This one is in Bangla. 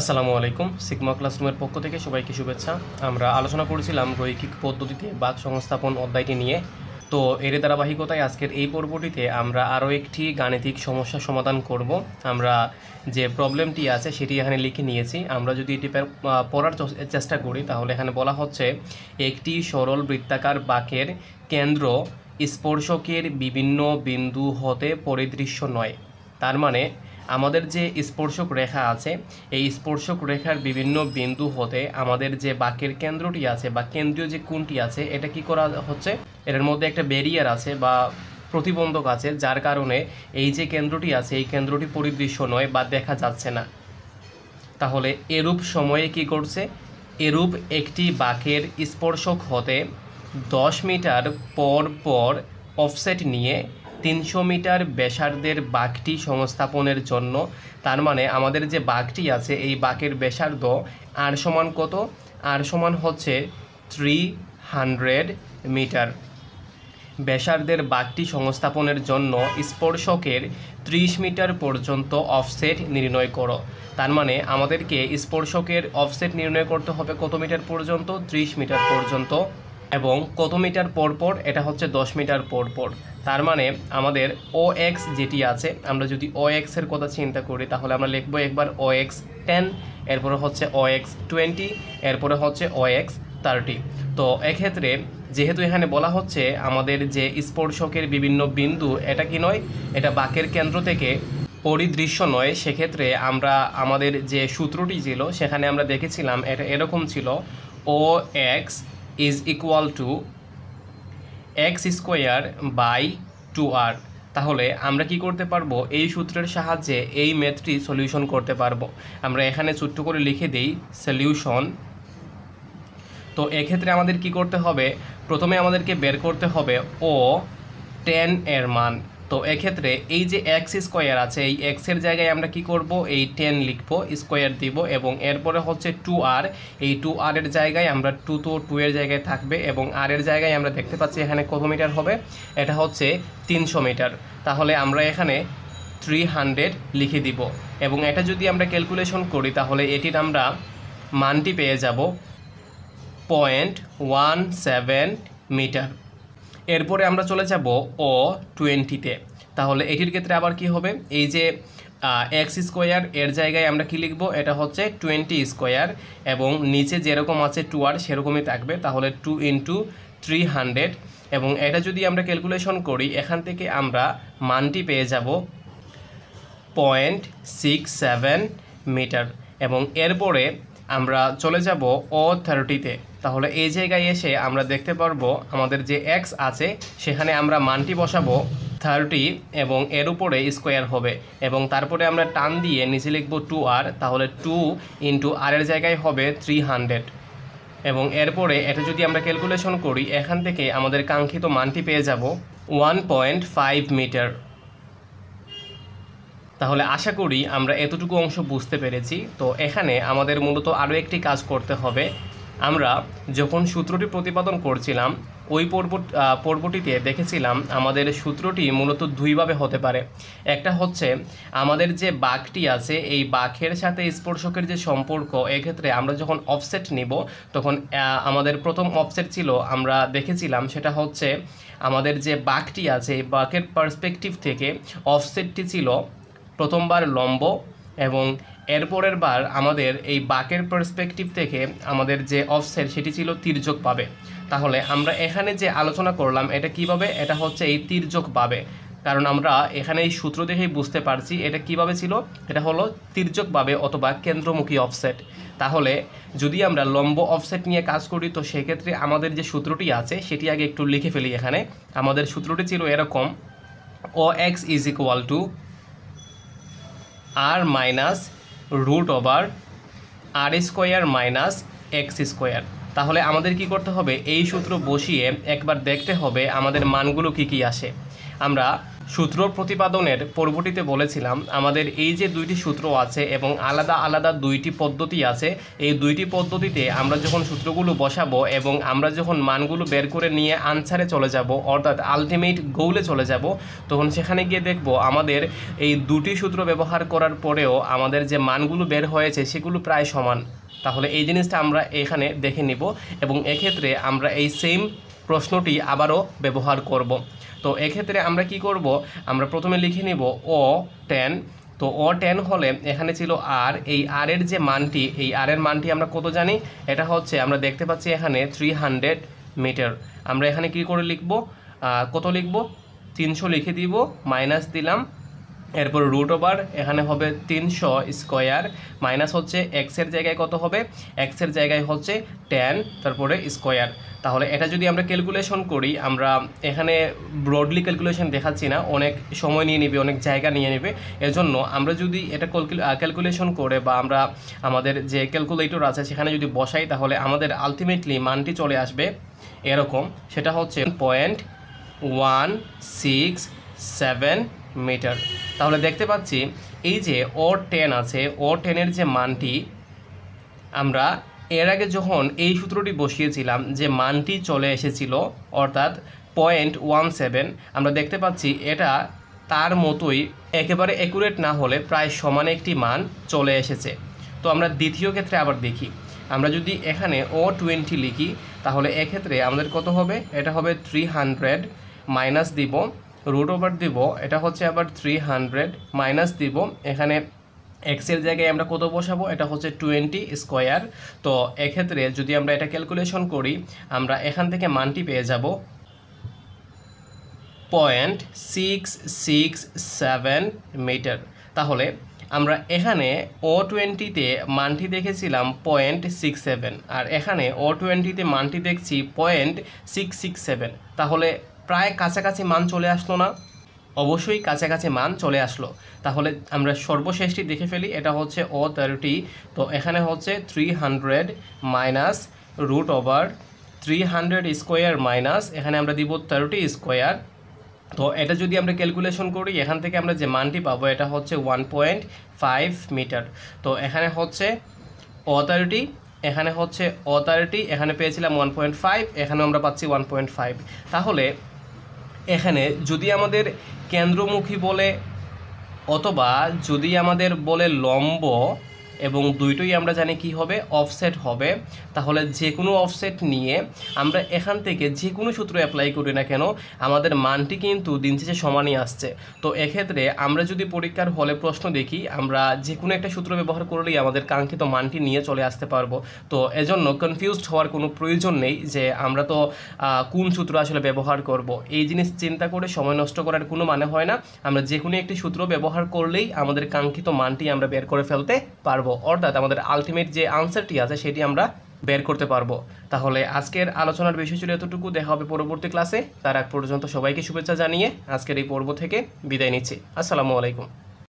আসসালামু আলাইকুম সিগমা ক্লাসরুমের পক্ষ থেকে সবাইকে শুভেচ্ছা আমরা আলোচনা করেছিলাম রৈখিক পদ্ধতিতে বাক সংস্থাপন অধ্যায়টি নিয়ে তো এর ধারাবাহিকতায় আজকের এই পর্বটিতে আমরা আরও একটি গাণিতিক সমস্যা সমাধান করব আমরা যে প্রবলেমটি আছে সেটি এখানে লিখে নিয়েছি আমরা যদি এটি পড়ার চেষ্টা করি তাহলে এখানে বলা হচ্ছে একটি সরল বৃত্তাকার বাকের কেন্দ্র স্পর্শকের বিভিন্ন বিন্দু হতে পরিদৃশ্য নয় তার মানে আমাদের যে স্পর্শক রেখা আছে এই স্পর্শক রেখার বিভিন্ন বিন্দু হতে আমাদের যে বাকের কেন্দ্রটি আছে বা কেন্দ্রীয় যে কোনটি আছে এটা কি করা হচ্ছে এর মধ্যে একটা ব্যারিয়ার আছে বা প্রতিবন্ধক আছে যার কারণে এই যে কেন্দ্রটি আছে এই কেন্দ্রটি পরিদৃশ্য নয় বা দেখা যাচ্ছে না তাহলে এরূপ সময়ে কি করছে এরূপ একটি বাকের স্পর্শক হতে দশ মিটার পর পর অফসেট নিয়ে তিনশো মিটার ব্যাসার্ধের বাঘটি সংস্থাপনের জন্য তার মানে আমাদের যে বাঘটি আছে এই বাঘের ব্যাসার্ধ আর সমান কত আর সমান হচ্ছে থ্রি হান্ড্রেড মিটার ব্যাসার্ধের বাঘটি সংস্থাপনের জন্য স্পর্শকের ত্রিশ মিটার পর্যন্ত অফসেট নির্ণয় করো তার মানে আমাদেরকে স্পর্শকের অফসেট নির্ণয় করতে হবে কত মিটার পর্যন্ত ত্রিশ মিটার পর্যন্ত এবং কত মিটার পর পর এটা হচ্ছে 10 মিটার পর পর তার মানে আমাদের ও এক্স যেটি আছে আমরা যদি ও এক্সের কথা চিন্তা করি তাহলে আমরা লিখব একবার ও এক্স টেন এরপরে হচ্ছে ও এক্স টোয়েন্টি এরপরে হচ্ছে ও এক্স থার্টি তো এক্ষেত্রে যেহেতু এখানে বলা হচ্ছে আমাদের যে স্পর্শকের বিভিন্ন বিন্দু এটা কি নয় এটা বাকের কেন্দ্র থেকে পরিদৃশ্য নয় সেক্ষেত্রে আমরা আমাদের যে সূত্রটি ছিল সেখানে আমরা দেখেছিলাম এটা এরকম ছিল ও x is equal to x square by two আর তাহলে আমরা কি করতে পারবো এই সূত্রের সাহায্যে এই ম্যাথটি সলিউশন করতে পারবো আমরা এখানে ছোট্ট করে লিখে দিই সলিউশন তো এক্ষেত্রে আমাদের কি করতে হবে প্রথমে আমাদেরকে বের করতে হবে ও টেন এর মান তো এক্ষেত্রে এই যে এক্স স্কোয়ার আছে এই এক্সের জায়গায় আমরা কি করব এই টেন লিখব স্কোয়ার দিব এবং এরপরে হচ্ছে টু আর এই টু আরের জায়গায় আমরা টু তো টু এর জায়গায় থাকবে এবং আরের জায়গায় আমরা দেখতে পাচ্ছি এখানে কত মিটার হবে এটা হচ্ছে তিনশো মিটার তাহলে আমরা এখানে থ্রি হান্ড্রেড লিখে দিব এবং এটা যদি আমরা ক্যালকুলেশন করি তাহলে এটির আমরা মানটি পেয়ে যাব পয়েন্ট ওয়ান সেভেন মিটার এরপরে আমরা চলে যাব ও টোয়েন্টিতে তাহলে এটির ক্ষেত্রে আবার কি হবে এই যে এক্স স্কোয়ার এর জায়গায় আমরা কি লিখব এটা হচ্ছে টোয়েন্টি স্কোয়ার এবং নিচে যেরকম আছে টু আর সেরকমই থাকবে তাহলে টু ইন্টু থ্রি হান্ড্রেড এবং এটা যদি আমরা ক্যালকুলেশন করি এখান থেকে আমরা মানটি পেয়ে যাব পয়েন্ট সিক্স সেভেন মিটার এবং এরপরে আমরা চলে যাব ও থার্টিতে তাহলে এই জায়গায় এসে আমরা দেখতে পারবো আমাদের যে এক্স আছে সেখানে আমরা মানটি বসাবো থার্টি এবং এর উপরে স্কোয়ার হবে এবং তারপরে আমরা টান দিয়ে নিচে লিখব টু আর তাহলে টু ইন্টু আরের জায়গায় হবে থ্রি হান্ড্রেড এবং এরপরে এটা যদি আমরা ক্যালকুলেশন করি এখান থেকে আমাদের কাঙ্ক্ষিত মানটি পেয়ে যাব ওয়ান পয়েন্ট ফাইভ মিটার তাহলে আশা করি আমরা এতটুকু অংশ বুঝতে পেরেছি তো এখানে আমাদের মূলত আরও একটি কাজ করতে হবে আমরা যখন সূত্রটি প্রতিপাদন করছিলাম ওই পর্ব পর্বটিতে দেখেছিলাম আমাদের সূত্রটি মূলত দুইভাবে হতে পারে একটা হচ্ছে আমাদের যে বাঘটি আছে এই বাঘের সাথে স্পর্শকের যে সম্পর্ক এক্ষেত্রে আমরা যখন অফসেট নিব তখন আমাদের প্রথম অফসেট ছিল আমরা দেখেছিলাম সেটা হচ্ছে আমাদের যে বাঘটি আছে এই বাঘের পার্সপেক্টিভ থেকে অফসেটটি ছিল প্রথমবার লম্ব এবং এরপরের বার আমাদের এই বাকের পার্সপেক্টিভ থেকে আমাদের যে অফসেট সেটি ছিল তির্যক পাবে তাহলে আমরা এখানে যে আলোচনা করলাম এটা কিভাবে এটা হচ্ছে এই তির্যক পাবে কারণ আমরা এখানে এই সূত্র দেখেই বুঝতে পারছি এটা কিভাবে ছিল এটা হলো তির্যকভাবে অথবা কেন্দ্রমুখী অফসেট তাহলে যদি আমরা লম্ব অফসেট নিয়ে কাজ করি তো সেক্ষেত্রে আমাদের যে সূত্রটি আছে সেটি আগে একটু লিখে ফেলি এখানে আমাদের সূত্রটি ছিল এরকম ও x is equal to r minus root over r square minus x square তাহলে আমাদের কি করতে হবে এই সূত্র বসিয়ে একবার দেখতে হবে আমাদের মানগুলো কি কি আসে আমরা সূত্র প্রতিপাদনের পর্বটিতে বলেছিলাম আমাদের এই যে দুইটি সূত্র আছে এবং আলাদা আলাদা দুইটি পদ্ধতি আছে এই দুইটি পদ্ধতিতে আমরা যখন সূত্রগুলো বসাবো এবং আমরা যখন মানগুলো বের করে নিয়ে আনসারে চলে যাব অর্থাৎ আলটিমেট গোলে চলে যাব তখন সেখানে গিয়ে দেখব আমাদের এই দুটি সূত্র ব্যবহার করার পরেও আমাদের যে মানগুলো বের হয়েছে সেগুলো প্রায় সমান তাহলে এই জিনিসটা আমরা এখানে দেখে নিব এবং এক্ষেত্রে আমরা এই সেম প্রশ্নটি আবারও ব্যবহার করব তো এক্ষেত্রে আমরা কি করব আমরা প্রথমে লিখে নিব ও টেন তো ও টেন হলে এখানে ছিল আর এই আর এর যে মানটি এই আর এর মানটি আমরা কত জানি এটা হচ্ছে আমরা দেখতে পাচ্ছি এখানে থ্রি হান্ড্রেড মিটার আমরা এখানে কি করে লিখব কত লিখব তিনশো লিখে দিব মাইনাস দিলাম এরপর রুট ওভার এখানে হবে তিনশো স্কোয়ার মাইনাস হচ্ছে এক্সের জায়গায় কত হবে এক্সের জায়গায় হচ্ছে টেন তারপরে স্কোয়ার তাহলে এটা যদি আমরা ক্যালকুলেশন করি আমরা এখানে ব্রডলি ক্যালকুলেশন দেখাচ্ছি না অনেক সময় নিয়ে নেবে অনেক জায়গা নিয়ে নেবে এজন্য আমরা যদি এটা ক্যালকুলেশন করে বা আমরা আমাদের যে ক্যালকুলেটর আছে সেখানে যদি বসাই তাহলে আমাদের আলটিমেটলি মানটি চলে আসবে এরকম সেটা হচ্ছে point one six seven metre তাহলে দেখতে পাচ্ছি এই যে ও টেন আছে ও টেনের যে মানটি আমরা এর আগে যখন এই সূত্রটি বসিয়েছিলাম যে মানটি চলে এসেছিল অর্থাৎ পয়েন্ট ওয়ান সেভেন আমরা দেখতে পাচ্ছি এটা তার মতোই একেবারে অ্যাকুরেট না হলে প্রায় সমান একটি মান চলে এসেছে তো আমরা দ্বিতীয় ক্ষেত্রে আবার দেখি আমরা যদি এখানে ও টোয়েন্টি লিখি তাহলে এক্ষেত্রে আমাদের কত হবে এটা হবে থ্রি হান্ড্রেড মাইনাস দিব রুট ওভার দিব এটা হচ্ছে আবার থ্রি হান্ড্রেড মাইনাস দিব এখানে এক্সের জায়গায় আমরা কত বসাবো এটা হচ্ছে টোয়েন্টি স্কোয়ার তো এক্ষেত্রে যদি আমরা এটা ক্যালকুলেশন করি আমরা এখান থেকে মানটি পেয়ে যাব point six six seven metre তাহলে আমরা এখানে ও টোয়েন্টিতে মানটি দেখেছিলাম পয়েন্ট সিক্স সেভেন আর এখানে ও টোয়েন্টিতে মানটি দেখছি পয়েন্ট সিক্স সিক্স সেভেন তাহলে প্রায় কাছাকাছি মান চলে আসলো না অবশ্যই কাছাকাছি মান চলে আসলো তাহলে আমরা সর্বশেষটি দেখে ফেলি এটা হচ্ছে ও তেরোটি তো এখানে হচ্ছে three hundred minus root over three hundred square minus এখানে আমরা দিব তেরোটি স্কোয়ার তো এটা যদি আমরা ক্যালকুলেশন করি এখান থেকে আমরা যে মানটি পাবো এটা হচ্ছে ওয়ান পয়েন্ট ফাইভ মিটার তো এখানে হচ্ছে তেরোটি এখানে হচ্ছে অতারিটি এখানে পেয়েছিলাম ওয়ান পয়েন্ট ফাইভ এখানেও আমরা পাচ্ছি ওয়ান পয়েন্ট ফাইভ তাহলে এখানে যদি আমাদের কেন্দ্রমুখী বলে অথবা যদি আমাদের বলে লম্ব এবং দুইটোই আমরা জানি কি হবে অফসেট হবে তাহলে যে কোনো অফসেট নিয়ে আমরা এখান থেকে যে কোনো সূত্র অ্যাপ্লাই করি না কেন আমাদের মানটি কিন্তু দিন শেষে সমানই আসছে তো এক্ষেত্রে আমরা যদি পরীক্ষার হলে প্রশ্ন দেখি আমরা যে কোনো একটা সূত্র ব্যবহার করলেই আমাদের কাঙ্ক্ষিত মানটি নিয়ে চলে আসতে পারবো তো এজন্য কনফিউজড হওয়ার কোনো প্রয়োজন নেই যে আমরা তো কোন সূত্র আসলে ব্যবহার করব। এই জিনিস চিন্তা করে সময় নষ্ট করার কোনো মানে হয় না আমরা যে কোনো একটি সূত্র ব্যবহার করলেই আমাদের কাঙ্ক্ষিত মানটি আমরা বের করে ফেলতে পারবো পারবো অর্থাৎ আমাদের আলটিমেট যে আনসারটি আছে সেটি আমরা বের করতে পারবো তাহলে আজকের আলোচনার বিষয় ছিল এতটুকু দেখা হবে পরবর্তী ক্লাসে তার আগ পর্যন্ত সবাইকে শুভেচ্ছা জানিয়ে আজকের এই পর্ব থেকে বিদায় নিচ্ছি আসসালামু আলাইকুম